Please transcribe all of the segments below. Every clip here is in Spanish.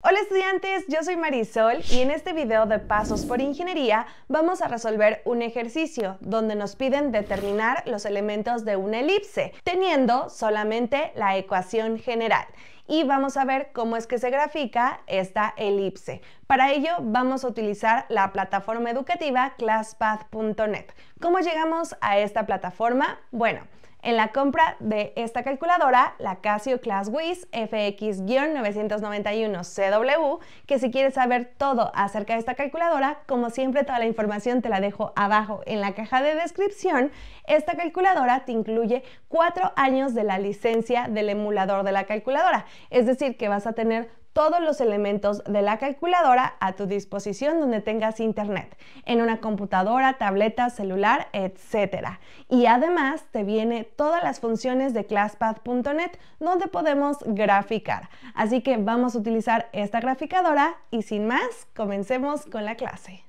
Hola estudiantes, yo soy Marisol y en este video de Pasos por Ingeniería vamos a resolver un ejercicio donde nos piden determinar los elementos de una elipse teniendo solamente la ecuación general y vamos a ver cómo es que se grafica esta elipse. Para ello vamos a utilizar la plataforma educativa classpath.net. ¿Cómo llegamos a esta plataforma? Bueno, en la compra de esta calculadora, la Casio ClassWiz FX-991CW, que si quieres saber todo acerca de esta calculadora, como siempre toda la información te la dejo abajo en la caja de descripción, esta calculadora te incluye cuatro años de la licencia del emulador de la calculadora, es decir, que vas a tener todos los elementos de la calculadora a tu disposición donde tengas internet, en una computadora, tableta, celular, etc. Y además te viene todas las funciones de ClassPath.net donde podemos graficar. Así que vamos a utilizar esta graficadora y sin más, comencemos con la clase.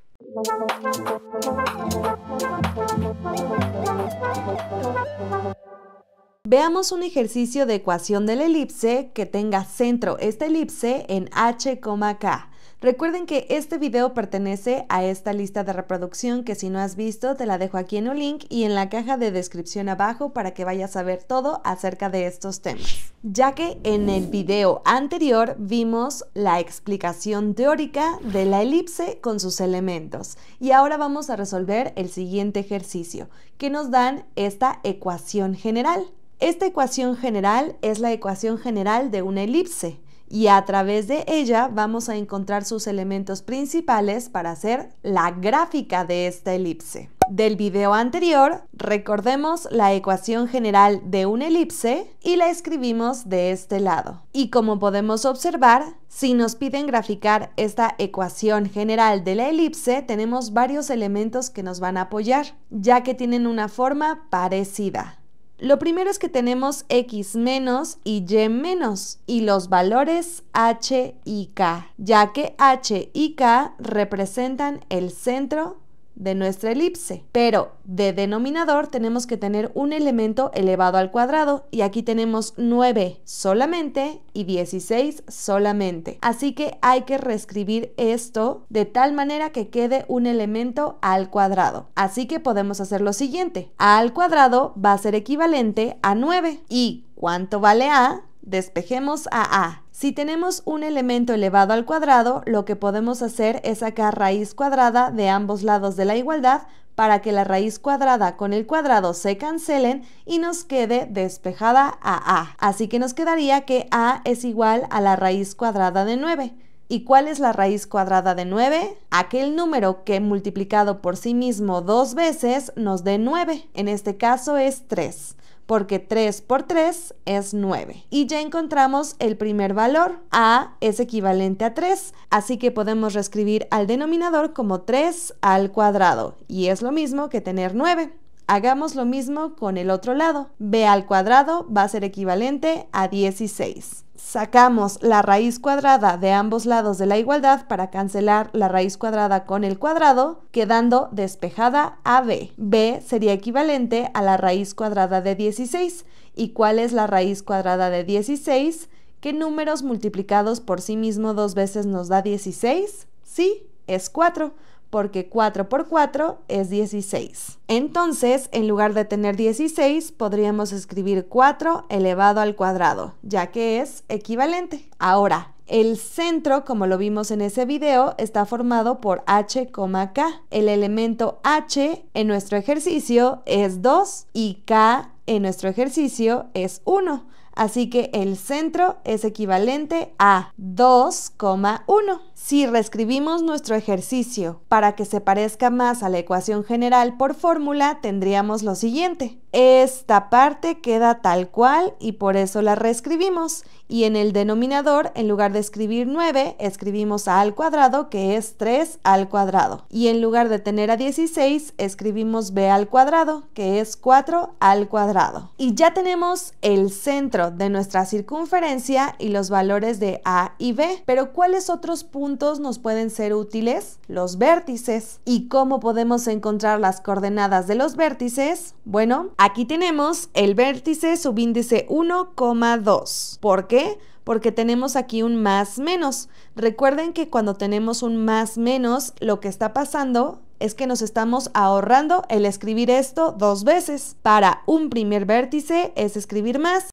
Veamos un ejercicio de ecuación de la elipse que tenga centro esta elipse en h, k. Recuerden que este video pertenece a esta lista de reproducción que si no has visto te la dejo aquí en un link y en la caja de descripción abajo para que vayas a ver todo acerca de estos temas. Ya que en el video anterior vimos la explicación teórica de la elipse con sus elementos y ahora vamos a resolver el siguiente ejercicio que nos dan esta ecuación general. Esta ecuación general es la ecuación general de una elipse y a través de ella vamos a encontrar sus elementos principales para hacer la gráfica de esta elipse. Del video anterior, recordemos la ecuación general de una elipse y la escribimos de este lado. Y como podemos observar, si nos piden graficar esta ecuación general de la elipse, tenemos varios elementos que nos van a apoyar, ya que tienen una forma parecida. Lo primero es que tenemos x menos y y menos y los valores h y k, ya que h y k representan el centro de nuestra elipse. Pero de denominador tenemos que tener un elemento elevado al cuadrado y aquí tenemos 9 solamente y 16 solamente. Así que hay que reescribir esto de tal manera que quede un elemento al cuadrado. Así que podemos hacer lo siguiente. A al cuadrado va a ser equivalente a 9 y ¿cuánto vale A? Despejemos a A si tenemos un elemento elevado al cuadrado, lo que podemos hacer es sacar raíz cuadrada de ambos lados de la igualdad para que la raíz cuadrada con el cuadrado se cancelen y nos quede despejada a a. Así que nos quedaría que a es igual a la raíz cuadrada de 9. ¿Y cuál es la raíz cuadrada de 9? Aquel número que multiplicado por sí mismo dos veces nos dé 9. En este caso es 3 porque 3 por 3 es 9. Y ya encontramos el primer valor, a es equivalente a 3, así que podemos reescribir al denominador como 3 al cuadrado, y es lo mismo que tener 9. Hagamos lo mismo con el otro lado. b al cuadrado va a ser equivalente a 16 sacamos la raíz cuadrada de ambos lados de la igualdad para cancelar la raíz cuadrada con el cuadrado, quedando despejada AB. B sería equivalente a la raíz cuadrada de 16. ¿Y cuál es la raíz cuadrada de 16? ¿Qué números multiplicados por sí mismo dos veces nos da 16? Sí, es 4 porque 4 por 4 es 16. Entonces, en lugar de tener 16, podríamos escribir 4 elevado al cuadrado, ya que es equivalente. Ahora, el centro, como lo vimos en ese video, está formado por h, k. El elemento h en nuestro ejercicio es 2 y k en nuestro ejercicio es 1. Así que el centro es equivalente a 2,1. Si reescribimos nuestro ejercicio para que se parezca más a la ecuación general por fórmula, tendríamos lo siguiente. Esta parte queda tal cual y por eso la reescribimos. Y en el denominador, en lugar de escribir 9, escribimos a al cuadrado, que es 3 al cuadrado. Y en lugar de tener a 16, escribimos b al cuadrado, que es 4 al cuadrado. Y ya tenemos el centro de nuestra circunferencia y los valores de A y B. Pero ¿cuáles otros puntos nos pueden ser útiles? Los vértices. ¿Y cómo podemos encontrar las coordenadas de los vértices? Bueno, aquí tenemos el vértice subíndice 1,2. ¿Por qué? porque tenemos aquí un más menos. Recuerden que cuando tenemos un más menos, lo que está pasando es que nos estamos ahorrando el escribir esto dos veces. Para un primer vértice es escribir más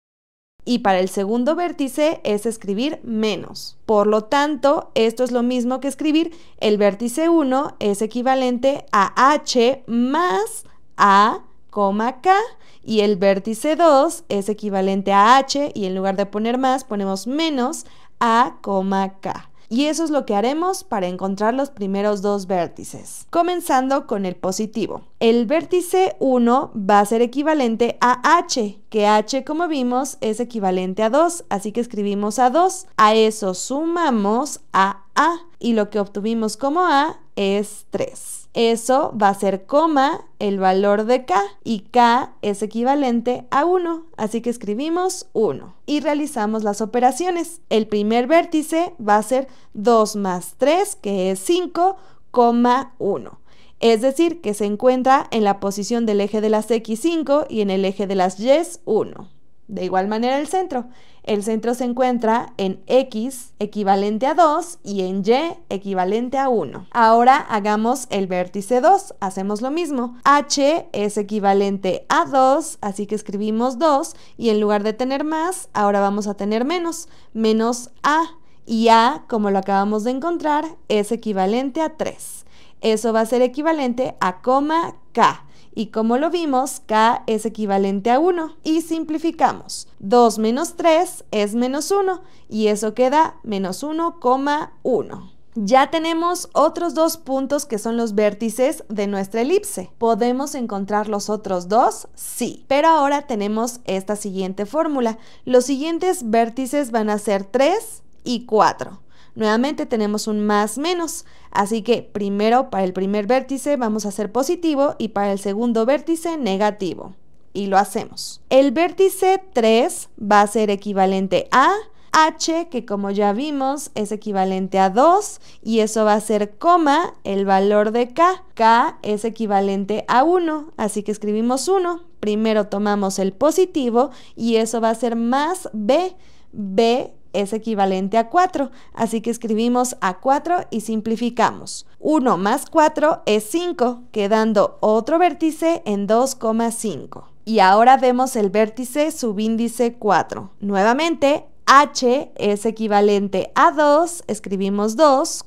y para el segundo vértice es escribir menos. Por lo tanto, esto es lo mismo que escribir el vértice 1 es equivalente a H más A, K y el vértice 2 es equivalente a H y en lugar de poner más ponemos menos A, K. Y eso es lo que haremos para encontrar los primeros dos vértices. Comenzando con el positivo. El vértice 1 va a ser equivalente a h, que h como vimos es equivalente a 2, así que escribimos a 2. A eso sumamos a a y lo que obtuvimos como a es 3 eso va a ser coma el valor de k y k es equivalente a 1, así que escribimos 1 y realizamos las operaciones. El primer vértice va a ser 2 más 3, que es 5, 1 es decir, que se encuentra en la posición del eje de las X5 y en el eje de las Y 1. De igual manera el centro. El centro se encuentra en x equivalente a 2 y en y equivalente a 1. Ahora hagamos el vértice 2. Hacemos lo mismo. h es equivalente a 2, así que escribimos 2 y en lugar de tener más, ahora vamos a tener menos. Menos a. Y a, como lo acabamos de encontrar, es equivalente a 3. Eso va a ser equivalente a coma k. Y como lo vimos, k es equivalente a 1. Y simplificamos. 2 menos 3 es menos 1 y eso queda menos 1,1. Ya tenemos otros dos puntos que son los vértices de nuestra elipse. ¿Podemos encontrar los otros dos? Sí. Pero ahora tenemos esta siguiente fórmula. Los siguientes vértices van a ser 3 y 4. Nuevamente tenemos un más menos, así que primero para el primer vértice vamos a hacer positivo y para el segundo vértice negativo. Y lo hacemos. El vértice 3 va a ser equivalente a h, que como ya vimos es equivalente a 2, y eso va a ser coma el valor de k. k es equivalente a 1, así que escribimos 1. Primero tomamos el positivo y eso va a ser más b. b es equivalente a 4, así que escribimos a 4 y simplificamos. 1 más 4 es 5, quedando otro vértice en 2,5. Y ahora vemos el vértice subíndice 4. Nuevamente, H es equivalente a 2, escribimos 2,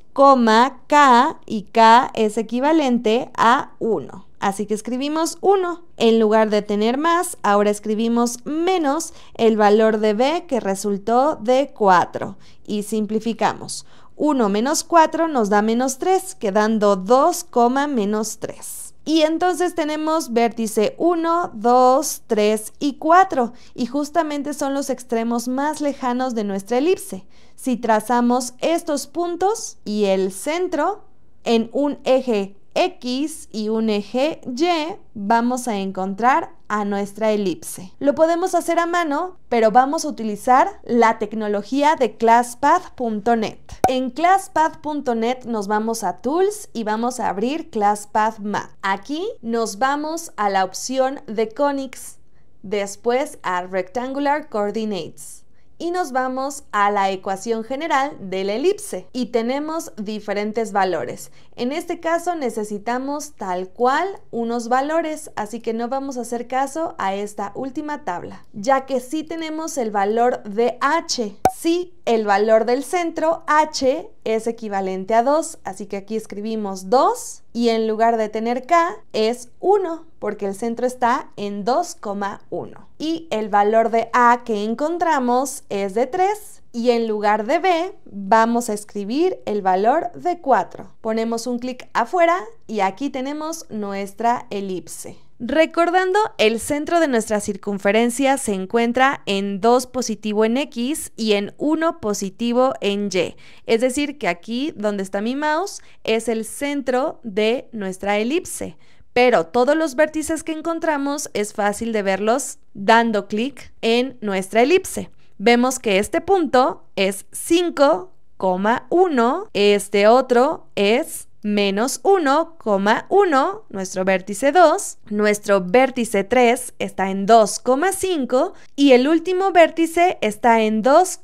K y K es equivalente a 1. Así que escribimos 1. En lugar de tener más, ahora escribimos menos el valor de b que resultó de 4. Y simplificamos. 1 menos 4 nos da menos 3, quedando 2, menos 3. Y entonces tenemos vértice 1, 2, 3 y 4, y justamente son los extremos más lejanos de nuestra elipse. Si trazamos estos puntos y el centro en un eje X y un eje Y, vamos a encontrar a nuestra elipse. Lo podemos hacer a mano, pero vamos a utilizar la tecnología de ClassPath.net. En ClassPath.net nos vamos a Tools y vamos a abrir ClassPath Map. Aquí nos vamos a la opción de Conics, después a Rectangular Coordinates y nos vamos a la ecuación general de la elipse y tenemos diferentes valores. En este caso necesitamos tal cual unos valores, así que no vamos a hacer caso a esta última tabla, ya que sí tenemos el valor de h, sí el valor del centro h es equivalente a 2, así que aquí escribimos 2 y en lugar de tener K es 1 porque el centro está en 2,1. Y el valor de A que encontramos es de 3 y en lugar de B vamos a escribir el valor de 4. Ponemos un clic afuera y aquí tenemos nuestra elipse. Recordando, el centro de nuestra circunferencia se encuentra en 2 positivo en X y en 1 positivo en Y. Es decir, que aquí donde está mi mouse es el centro de nuestra elipse. Pero todos los vértices que encontramos es fácil de verlos dando clic en nuestra elipse. Vemos que este punto es 5,1, este otro es menos 1,1, nuestro vértice 2, nuestro vértice 3 está en 2,5 y el último vértice está en 2,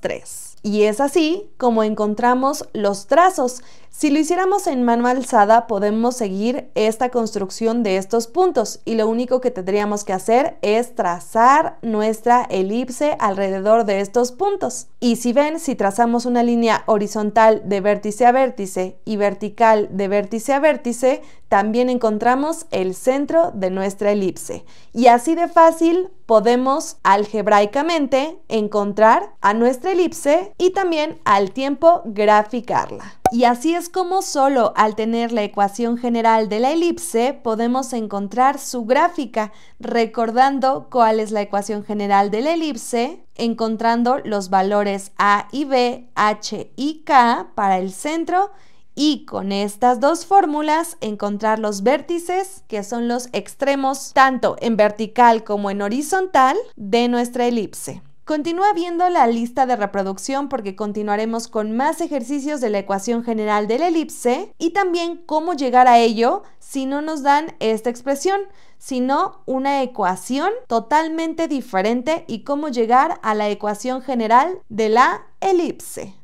3. Y es así como encontramos los trazos. Si lo hiciéramos en mano alzada, podemos seguir esta construcción de estos puntos y lo único que tendríamos que hacer es trazar nuestra elipse alrededor de estos puntos. Y si ven, si trazamos una línea horizontal de vértice a vértice y vertical de vértice a vértice, también encontramos el centro de nuestra elipse. Y así de fácil podemos algebraicamente encontrar a nuestra elipse y también al tiempo graficarla. Y así es como solo al tener la ecuación general de la elipse podemos encontrar su gráfica, recordando cuál es la ecuación general de la elipse, encontrando los valores A y B, H y K para el centro y con estas dos fórmulas encontrar los vértices, que son los extremos tanto en vertical como en horizontal, de nuestra elipse. Continúa viendo la lista de reproducción porque continuaremos con más ejercicios de la ecuación general del elipse y también cómo llegar a ello si no nos dan esta expresión, sino una ecuación totalmente diferente y cómo llegar a la ecuación general de la elipse.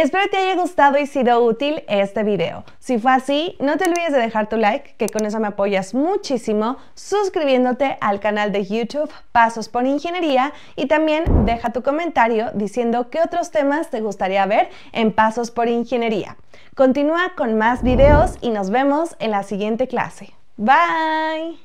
Espero te haya gustado y sido útil este video. Si fue así, no te olvides de dejar tu like, que con eso me apoyas muchísimo, suscribiéndote al canal de YouTube Pasos por Ingeniería y también deja tu comentario diciendo qué otros temas te gustaría ver en Pasos por Ingeniería. Continúa con más videos y nos vemos en la siguiente clase. Bye!